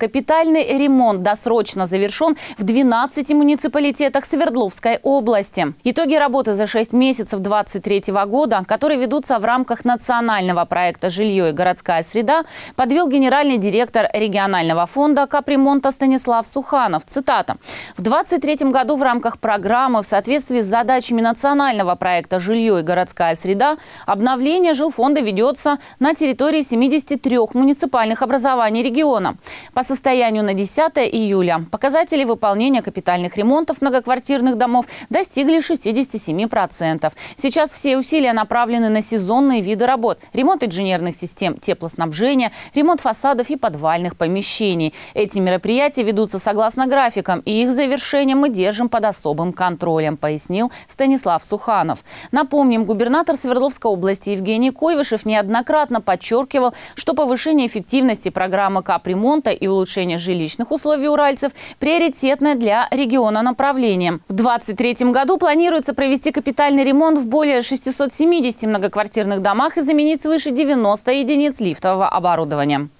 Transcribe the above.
Капитальный ремонт досрочно завершен в 12 муниципалитетах Свердловской области. Итоги работы за 6 месяцев 2023 года, которые ведутся в рамках национального проекта «Жилье и городская среда», подвел генеральный директор регионального фонда капремонта Станислав Суханов. Цитата. В 2023 году в рамках программы в соответствии с задачами национального проекта «Жилье и городская среда» обновление жилфонда ведется на территории 73 муниципальных образований региона. По состоянию на 10 июля. Показатели выполнения капитальных ремонтов многоквартирных домов достигли 67%. Сейчас все усилия направлены на сезонные виды работ – ремонт инженерных систем теплоснабжения, ремонт фасадов и подвальных помещений. Эти мероприятия ведутся согласно графикам, и их завершение мы держим под особым контролем, пояснил Станислав Суханов. Напомним, губернатор Свердловской области Евгений Койвышев неоднократно подчеркивал, что повышение эффективности программы капремонта и улучшение улучшения жилищных условий уральцев – приоритетное для региона направление. В 2023 году планируется провести капитальный ремонт в более 670 многоквартирных домах и заменить свыше 90 единиц лифтового оборудования.